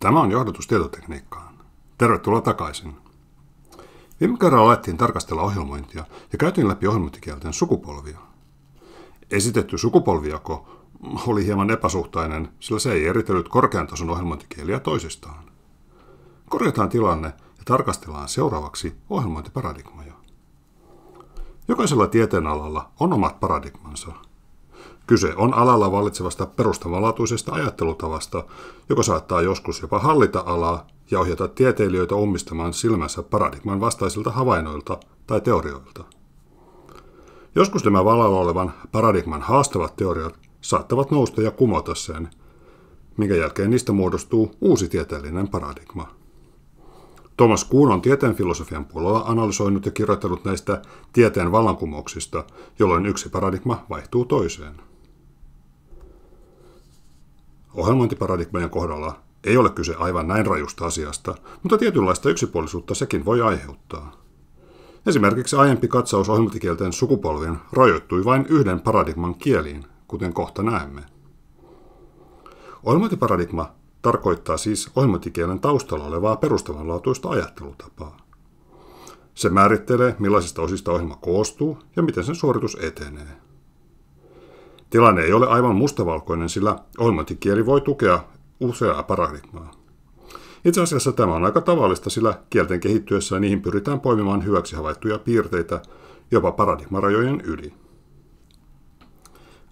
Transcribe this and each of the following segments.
Tämä on johdatus tietotekniikkaan. Tervetuloa takaisin. Viime kerralla alettiin tarkastella ohjelmointia ja käytiin läpi ohjelmointikielten sukupolvia. Esitetty sukupolviako oli hieman epäsuhtainen, sillä se ei eritellyt korkean tason ohjelmointikieliä toisistaan. Korjataan tilanne ja tarkastellaan seuraavaksi ohjelmointiparadigmoja. Jokaisella tieteenalalla on omat paradigmansa – Kyse on alalla vallitsevasta perustavanlaatuisesta ajattelutavasta, joka saattaa joskus jopa hallita alaa ja ohjata tieteilijöitä omistamaan silmänsä paradigman vastaisilta havainnoilta tai teorioilta. Joskus nämä valalla olevan paradigman haastavat teoriat saattavat nousta ja kumota sen, minkä jälkeen niistä muodostuu uusi tieteellinen paradigma. Thomas Kuhn on tieteen filosofian puolella analysoinut ja kirjoittanut näistä tieteen vallankumouksista, jolloin yksi paradigma vaihtuu toiseen. Ohjelmointiparadigmojen kohdalla ei ole kyse aivan näin rajusta asiasta, mutta tietynlaista yksipuolisuutta sekin voi aiheuttaa. Esimerkiksi aiempi katsaus ohjelmointikielten sukupolvien rajoittui vain yhden paradigman kieliin, kuten kohta näemme. Ohjelmointiparadigma tarkoittaa siis ohjelmointikielen taustalla olevaa perustavanlaatuista ajattelutapaa. Se määrittelee, millaisista osista ohjelma koostuu ja miten sen suoritus etenee. Tilanne ei ole aivan mustavalkoinen, sillä ohjelmointikieli voi tukea useaa paradigmaa. Itse asiassa tämä on aika tavallista, sillä kielten kehittyessä niihin pyritään poimimaan hyväksi havaittuja piirteitä jopa paradigmarajojen yli.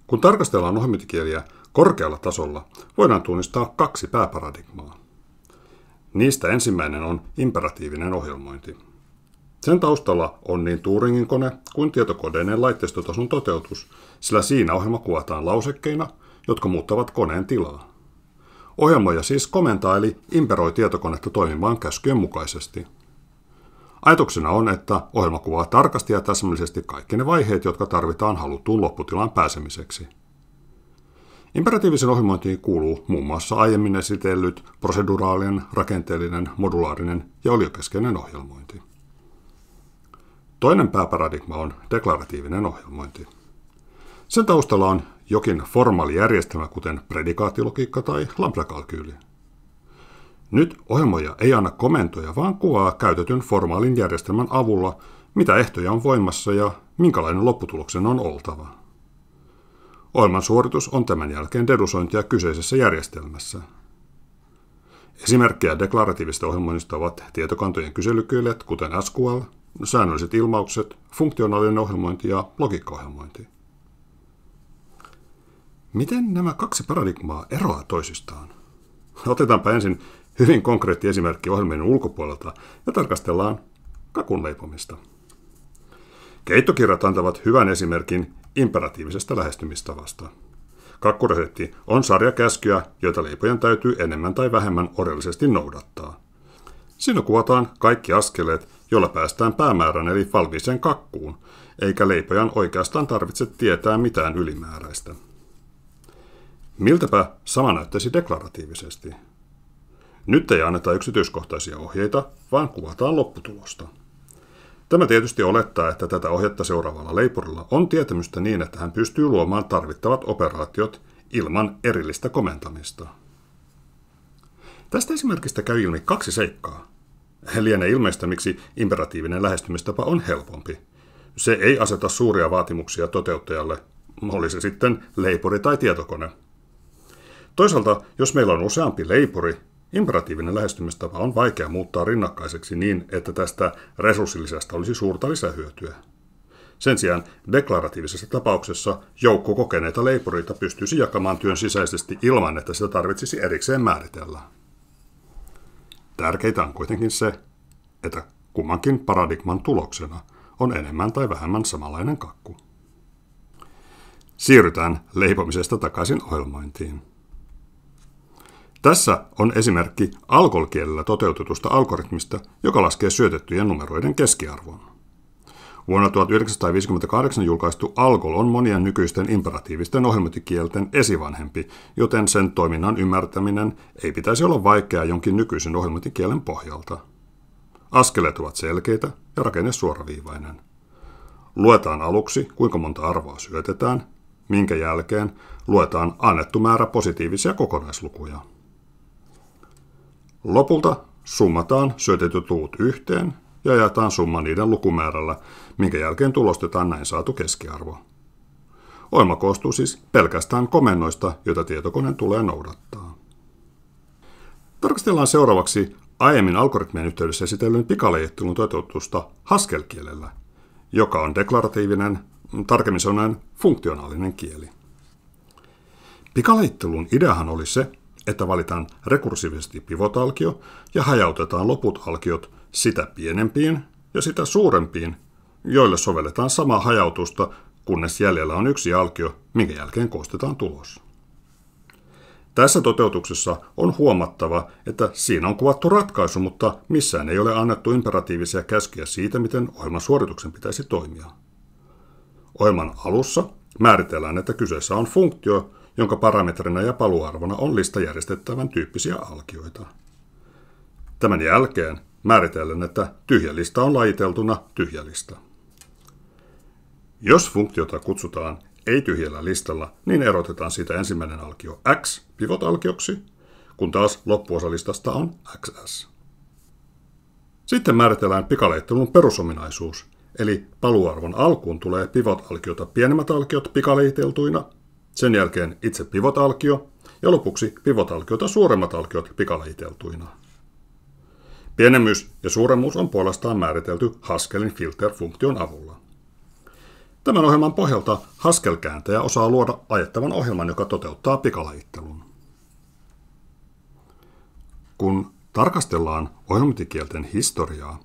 Kun tarkastellaan ohjelmointikieliä korkealla tasolla, voidaan tunnistaa kaksi pääparadigmaa. Niistä ensimmäinen on imperatiivinen ohjelmointi – sen taustalla on niin Turingin kone kuin tietokoneiden laitteistotason toteutus, sillä siinä ohjelma kuvataan lausekkeina, jotka muuttavat koneen tilaa. Ohjelmoja siis komentaa eli imperoi tietokonetta toimimaan käskyjen mukaisesti. Ajatuksena on, että ohjelma kuvaa tarkasti ja täsmällisesti kaikki ne vaiheet, jotka tarvitaan haluttuun lopputilaan pääsemiseksi. Imperatiivisen ohjelmointiin kuuluu muun muassa aiemmin esitellyt proseduraalinen, rakenteellinen, modulaarinen ja oliokeskeinen ohjelmointi. Toinen pääparadigma on deklaratiivinen ohjelmointi. Sen taustalla on jokin formaali järjestelmä, kuten predikaatilogiikka tai lambda lambda-kalkyyli. Nyt ohjelmoja ei anna komentoja, vaan kuvaa käytetyn formaalin järjestelmän avulla, mitä ehtoja on voimassa ja minkälainen lopputuloksen on oltava. Ohjelman suoritus on tämän jälkeen dedusointia kyseisessä järjestelmässä. Esimerkkejä deklaratiivista ohjelmoinnista ovat tietokantojen kyselykyylet, kuten SQL – säännölliset ilmaukset, funktionaalinen ohjelmointi ja logiikkaohjelmointi. Miten nämä kaksi paradigmaa eroaa toisistaan? Otetaanpa ensin hyvin konkreetti esimerkki ohjelmien ulkopuolelta ja tarkastellaan kakun leipomista. Keittokirjat antavat hyvän esimerkin imperatiivisesta lähestymistavasta. Kakkuresepti on sarja käskyjä, joita leipojen täytyy enemmän tai vähemmän orjallisesti noudattaa. Siinä kuvataan kaikki askeleet, joilla päästään päämäärän eli valmiiseen kakkuun, eikä leipojan oikeastaan tarvitse tietää mitään ylimääräistä. Miltäpä sama näyttäisi deklaratiivisesti? Nyt ei anneta yksityiskohtaisia ohjeita, vaan kuvataan lopputulosta. Tämä tietysti olettaa, että tätä ohjetta seuraavalla leipurilla on tietämystä niin, että hän pystyy luomaan tarvittavat operaatiot ilman erillistä komentamista. Tästä esimerkistä käy ilmi kaksi seikkaa. Lienee ilmeistä, miksi imperatiivinen lähestymistapa on helpompi. Se ei aseta suuria vaatimuksia toteuttajalle, oli se sitten leipuri tai tietokone. Toisaalta, jos meillä on useampi leipuri, imperatiivinen lähestymistapa on vaikea muuttaa rinnakkaiseksi niin, että tästä resurssillisesta olisi suurta lisähyötyä. Sen sijaan deklaratiivisessa tapauksessa joukko kokeneita leipureita pystyisi jakamaan työn sisäisesti ilman, että sitä tarvitsisi erikseen määritellä. Tärkeintä on kuitenkin se, että kummankin paradigman tuloksena on enemmän tai vähemmän samanlainen kakku. Siirrytään leipomisesta takaisin ohjelmointiin. Tässä on esimerkki alkolkielellä toteutetusta algoritmista, joka laskee syötettyjen numeroiden keskiarvon. Vuonna 1958 julkaistu Alkol on monien nykyisten imperatiivisten ohjelmointikielten esivanhempi, joten sen toiminnan ymmärtäminen ei pitäisi olla vaikeaa jonkin nykyisen ohjelmointikielen pohjalta. Askeleet ovat selkeitä ja rakenne suoraviivainen. Luetaan aluksi, kuinka monta arvoa syötetään, minkä jälkeen luetaan annettu määrä positiivisia kokonaislukuja. Lopulta summataan syötetyt luvut yhteen ja jaetaan summa niiden lukumäärällä, minkä jälkeen tulostetaan näin saatu keskiarvo. Ohjelma koostuu siis pelkästään komennoista, joita tietokoneen tulee noudattaa. Tarkastellaan seuraavaksi aiemmin algoritmien yhteydessä esitellyn pikaleijettelun toteutusta Haskell-kielellä, joka on deklaratiivinen, tarkemmin sanoen funktionaalinen kieli. Pikaleittelun ideahan oli se, että valitaan rekursiivisesti pivotalkio ja hajautetaan loput alkiot sitä pienempiin ja sitä suurempiin, joille sovelletaan samaa hajautusta, kunnes jäljellä on yksi alkio, minkä jälkeen koostetaan tulos. Tässä toteutuksessa on huomattava, että siinä on kuvattu ratkaisu, mutta missään ei ole annettu imperatiivisia käskyjä siitä, miten ohjelman suorituksen pitäisi toimia. Ohjelman alussa määritellään, että kyseessä on funktio, jonka parametrina ja paluarvona on lista järjestettävän tyyppisiä alkioita. Tämän jälkeen määritellen, että tyhjälista on lajiteltuna tyhjälista. Jos funktiota kutsutaan ei-tyhjällä listalla, niin erotetaan siitä ensimmäinen alkio x pivot-alkioksi, kun taas loppuosa listasta on xs. Sitten määritellään pikaleittelun perusominaisuus, eli paluarvon alkuun tulee pivot-alkiota pienemmät alkiot pikaleiteltuina, sen jälkeen itse pivot-alkio ja lopuksi pivot-alkiota suuremmat alkiot pikaleiteltuina. Pienemys ja suuremmuus on puolestaan määritelty Haskellin filter-funktion avulla. Tämän ohjelman pohjalta Haskell-kääntäjä osaa luoda ajettavan ohjelman, joka toteuttaa pikalajittelun. Kun tarkastellaan ohjelmointikielten historiaa,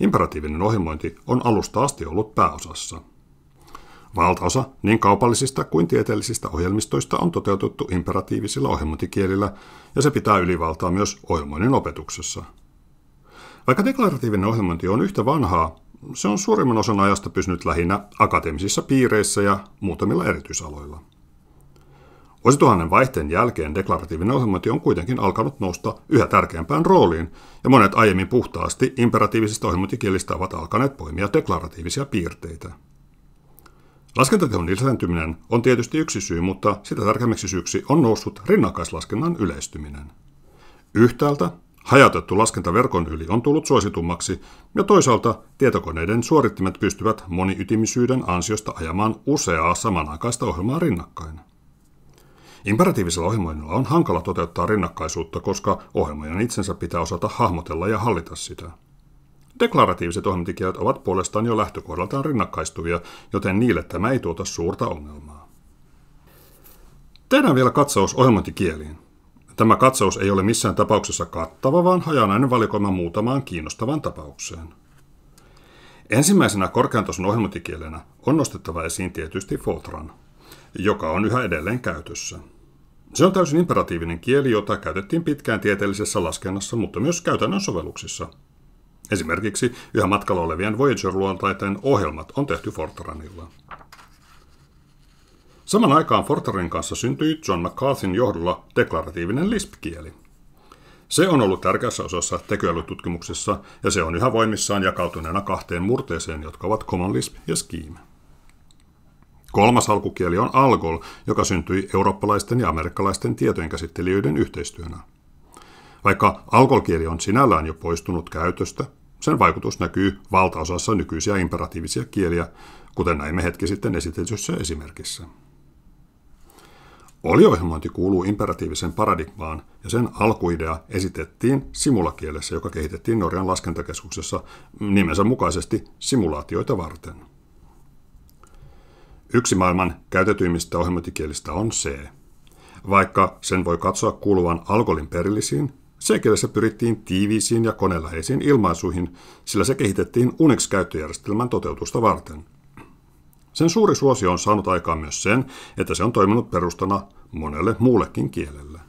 imperatiivinen ohjelmointi on alusta asti ollut pääosassa. Valtaosa niin kaupallisista kuin tieteellisistä ohjelmistoista on toteutettu imperatiivisilla ohjelmointikielillä, ja se pitää ylivaltaa myös ohjelmoinnin opetuksessa – vaikka deklaratiivinen ohjelmointi on yhtä vanhaa, se on suurimman osan ajasta pysynyt lähinnä akateemisissa piireissä ja muutamilla erityisaloilla. Vuosituhannen vaihteen jälkeen deklaratiivinen ohjelmointi on kuitenkin alkanut nousta yhä tärkeämpään rooliin, ja monet aiemmin puhtaasti imperatiivisista ohjelmointikielistä ovat alkaneet poimia deklaratiivisia piirteitä. Laskentatehon lisääntyminen on tietysti yksi syy, mutta sitä tärkeämmäksi syyksi on noussut rinnakkaislaskennan yleistyminen. Yhtäältä Hajautettu laskenta verkon yli on tullut suositummaksi, ja toisaalta tietokoneiden suorittimet pystyvät moniytimisyyden ansiosta ajamaan useaa samanaikaista ohjelmaa rinnakkain. Imperatiivisella ohjelmoinnilla on hankala toteuttaa rinnakkaisuutta, koska ohjelmojen itsensä pitää osata hahmotella ja hallita sitä. Deklaratiiviset ohjelmatekijät ovat puolestaan jo lähtökohdaltaan rinnakkaistuvia, joten niille tämä ei tuota suurta ongelmaa. Tehdään vielä katsaus ohjelmointikieliin. Tämä katsaus ei ole missään tapauksessa kattava, vaan hajanainen valikoima muutamaan kiinnostavaan tapaukseen. Ensimmäisenä korkean tason ohjelmointikielenä on nostettava esiin tietysti Fortran, joka on yhä edelleen käytössä. Se on täysin imperatiivinen kieli, jota käytettiin pitkään tieteellisessä laskennassa, mutta myös käytännön sovelluksissa. Esimerkiksi yhä matkalla olevien Voyager-luontaiten ohjelmat on tehty Fortranilla. Saman aikaan Fortarin kanssa syntyi John McCarthyn johdolla deklaratiivinen lisp Se on ollut tärkeässä osassa tekoälytutkimuksessa ja se on yhä voimissaan jakautuneena kahteen murteeseen, jotka ovat Common Lisp ja Scheme. Kolmas alkukieli on Algol, joka syntyi eurooppalaisten ja amerikkalaisten tietojenkäsittelijöiden yhteistyönä. Vaikka algol Algol-kieli on sinällään jo poistunut käytöstä, sen vaikutus näkyy valtaosassa nykyisiä imperatiivisia kieliä, kuten näimme hetki sitten esitetyssä esimerkissä. Oliohjelmointi kuuluu imperatiiviseen paradigmaan, ja sen alkuidea esitettiin simulakielessä, joka kehitettiin Norjan laskentakeskuksessa nimensä mukaisesti simulaatioita varten. Yksi maailman käytetyimmistä ohjelmointikielistä on C. Vaikka sen voi katsoa kuuluvan alkoholin perillisiin, C-kielessä pyrittiin tiiviisiin ja koneläheisiin ilmaisuihin, sillä se kehitettiin Unix-käyttöjärjestelmän toteutusta varten – sen suuri suosio on saanut aikaan myös sen, että se on toiminut perustana monelle muullekin kielelle.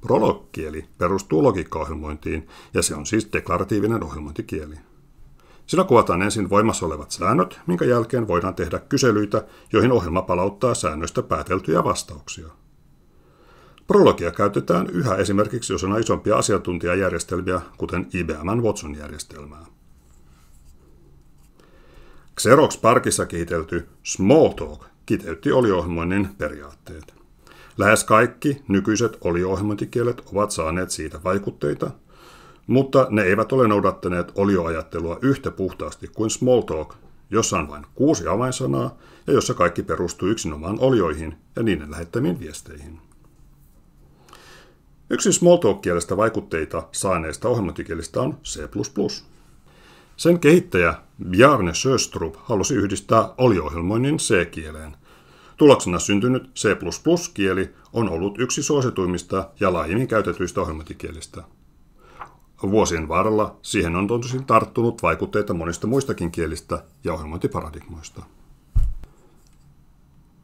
Prolog-kieli perustuu logiikkaohjelmointiin ja se on siis deklaratiivinen ohjelmointikieli. Sillä kuvataan ensin voimassa olevat säännöt, minkä jälkeen voidaan tehdä kyselyitä, joihin ohjelma palauttaa säännöistä pääteltyjä vastauksia. Prologia käytetään yhä esimerkiksi osana isompia asiantuntijajärjestelmiä, kuten IBMn Watson-järjestelmää. Xerox Parkissa kiitelty Smalltalk kiteytti oliohjelmoinnin periaatteet. Lähes kaikki nykyiset oliohjelmointikielet ovat saaneet siitä vaikutteita, mutta ne eivät ole noudattaneet olioajattelua yhtä puhtaasti kuin Smalltalk, jossa on vain kuusi avainsanaa ja jossa kaikki perustuu yksinomaan olioihin ja niiden lähettämiin viesteihin. Yksi Smalltalk-kielestä vaikutteita saaneista ohjelmointikielistä on C++. Sen kehittäjä Bjarne Sjöstrup halusi yhdistää oliohjelmoinnin C-kieleen. Tuloksena syntynyt C++-kieli on ollut yksi suosituimmista ja laajimmin käytetyistä ohjelmointikielistä. Vuosien varrella siihen on tosin tarttunut vaikutteita monista muistakin kielistä ja ohjelmointiparadigmoista.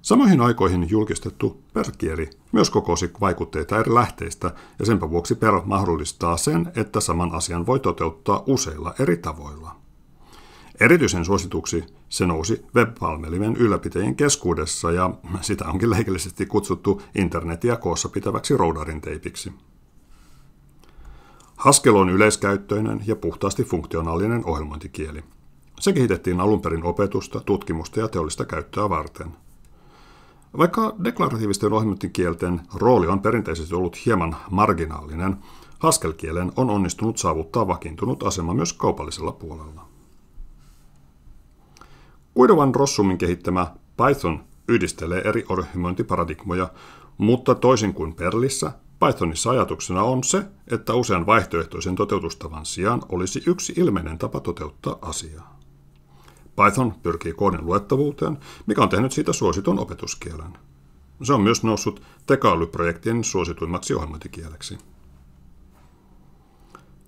Samoihin aikoihin julkistettu Perkieri myös kokosi vaikutteita eri lähteistä, ja senpä vuoksi Per mahdollistaa sen, että saman asian voi toteuttaa useilla eri tavoilla. Erityisen suosituksi se nousi web-palvelimen ylläpitäjien keskuudessa, ja sitä onkin leikillisesti kutsuttu internetiä koossa pitäväksi roudarin teipiksi. Haskell on yleiskäyttöinen ja puhtaasti funktionaalinen ohjelmointikieli. Se kehitettiin alun perin opetusta, tutkimusta ja teollista käyttöä varten – vaikka deklaratiivisten ohjelmointikielten rooli on perinteisesti ollut hieman marginaalinen, haskell on onnistunut saavuttaa vakiintunut asema myös kaupallisella puolella. Uidovan Rossumin kehittämä Python yhdistelee eri ohjelmointiparadigmoja, mutta toisin kuin Perlissä, Pythonissa ajatuksena on se, että usean vaihtoehtoisen toteutustavan sijaan olisi yksi ilmeinen tapa toteuttaa asiaa. Python pyrkii koodin luettavuuteen, mikä on tehnyt siitä suositun opetuskielen. Se on myös noussut tekailyprojektien suosituimmaksi ohjelmointikieleksi.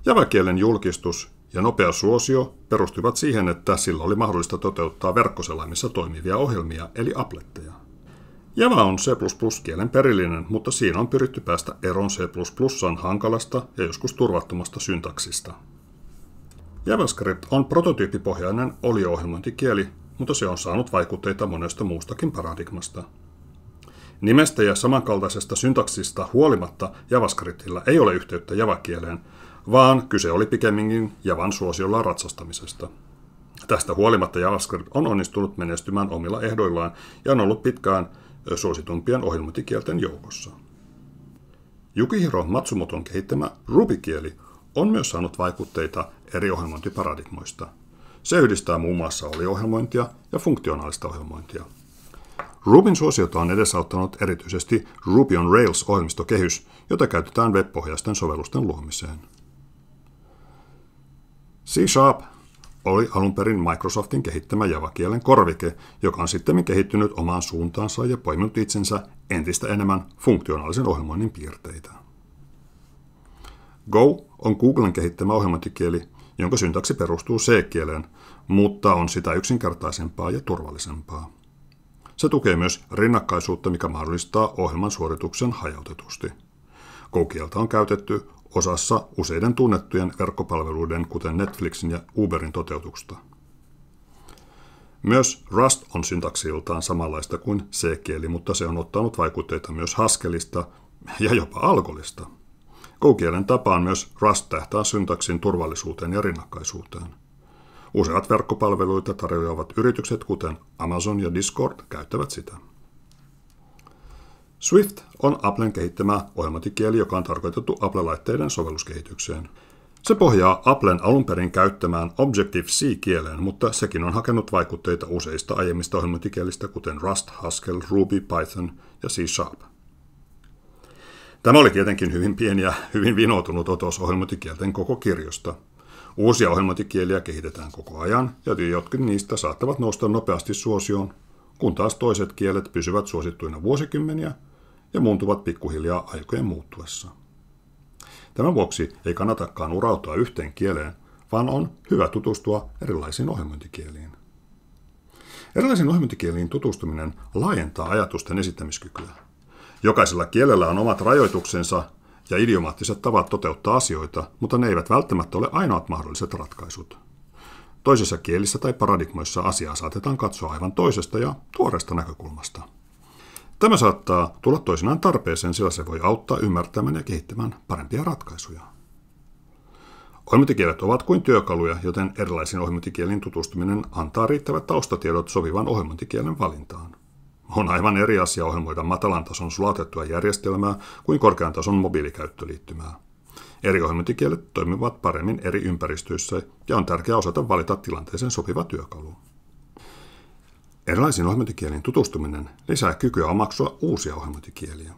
Java-kielen julkistus ja nopea suosio perustuivat siihen, että sillä oli mahdollista toteuttaa verkkoselaimissa toimivia ohjelmia eli appletteja. Java on C++-kielen perillinen, mutta siinä on pyritty päästä eroon C++:n hankalasta ja joskus turvattomasta syntaksista. JavaScript on prototyyppipohjainen olio mutta se on saanut vaikutteita monesta muustakin paradigmasta. Nimestä ja samankaltaisesta syntaksista huolimatta JavaScriptilla ei ole yhteyttä javakieleen, vaan kyse oli pikemminkin javan suosiolla ratsastamisesta. Tästä huolimatta JavaScript on onnistunut menestymään omilla ehdoillaan ja on ollut pitkään suositumpien ohjelmointikielten joukossa. Yukihiro Matsumoton kehittämä Ruby-kieli on myös saanut vaikutteita eri ohjelmointiparadigmoista. Se yhdistää muun muassa oliohjelmointia ja funktionaalista ohjelmointia. Rubin suosiota on edesauttanut erityisesti Ruby on Rails-ohjelmistokehys, jota käytetään web-pohjaisten sovellusten luomiseen. C Sharp oli alun perin Microsoftin kehittämä javakielen korvike, joka on sitten kehittynyt omaan suuntaansa ja poiminut itsensä entistä enemmän funktionaalisen ohjelmoinnin piirteitä. Go on Googlen kehittämä ohjelmointikieli, jonka syntaksi perustuu C-kieleen, mutta on sitä yksinkertaisempaa ja turvallisempaa. Se tukee myös rinnakkaisuutta, mikä mahdollistaa ohjelman suorituksen hajautetusti. Go-kieltä on käytetty osassa useiden tunnettujen verkkopalveluiden, kuten Netflixin ja Uberin toteutuksesta. Myös Rust on syntaksiltaan samanlaista kuin C-kieli, mutta se on ottanut vaikutteita myös Haskellista ja jopa Alkolista – Go-kielen tapaan myös Rust tähtää syntaksin turvallisuuteen ja rinnakkaisuuteen. Useat verkkopalveluita tarjoavat yritykset, kuten Amazon ja Discord, käyttävät sitä. Swift on Applen kehittämä ohjelmointikieli, joka on tarkoitettu Apple-laitteiden sovelluskehitykseen. Se pohjaa Applen alun perin käyttämään Objective-C-kieleen, mutta sekin on hakenut vaikutteita useista aiemmista ohjelmointikielistä, kuten Rust, Haskell, Ruby, Python ja C Sharp. Tämä oli tietenkin hyvin pieni ja hyvin vinoutunut otos ohjelmointikielten koko kirjosta. Uusia ohjelmointikieliä kehitetään koko ajan, ja jotkin niistä saattavat nousta nopeasti suosioon, kun taas toiset kielet pysyvät suosittuina vuosikymmeniä ja muuntuvat pikkuhiljaa aikojen muuttuessa. Tämän vuoksi ei kannatakaan urautua yhteen kieleen, vaan on hyvä tutustua erilaisiin ohjelmointikieliin. Erilaisiin ohjelmointikieliin tutustuminen laajentaa ajatusten esittämiskykyä. Jokaisella kielellä on omat rajoituksensa ja idiomaattiset tavat toteuttaa asioita, mutta ne eivät välttämättä ole ainoat mahdolliset ratkaisut. Toisessa kielissä tai paradigmoissa asiaa saatetaan katsoa aivan toisesta ja tuoresta näkökulmasta. Tämä saattaa tulla toisinaan tarpeeseen, sillä se voi auttaa ymmärtämään ja kehittämään parempia ratkaisuja. Ohjelmointikielet ovat kuin työkaluja, joten erilaisiin ohjelmointikielin tutustuminen antaa riittävät taustatiedot sopivan ohjelmointikielen valintaan. On aivan eri asia ohjelmoida matalan tason sulatettua järjestelmää kuin korkean tason mobiilikäyttöliittymää. Eri ohjelmointikielet toimivat paremmin eri ympäristöissä ja on tärkeää osata valita tilanteeseen sopiva työkalu. Erilaisiin ohjelmointikieliin tutustuminen lisää kykyä omaksua uusia ohjelmointikieliä.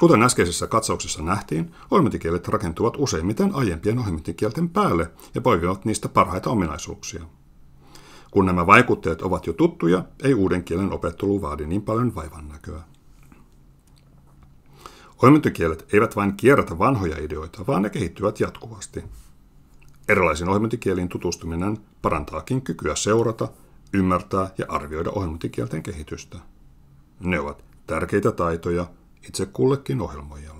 Kuten äskeisessä katsauksessa nähtiin, ohjelmointikielet rakentuvat useimmiten aiempien ohjelmointikielten päälle ja poikivat niistä parhaita ominaisuuksia – kun nämä vaikutteet ovat jo tuttuja, ei uuden kielen opettelu vaadi niin paljon vaivannäköä. Ohjelmointikielet eivät vain kierrätä vanhoja ideoita, vaan ne kehittyvät jatkuvasti. Erilaisiin ohjelmointikieliin tutustuminen parantaakin kykyä seurata, ymmärtää ja arvioida ohjelmointikielten kehitystä. Ne ovat tärkeitä taitoja itse kullekin ohjelmoijalle.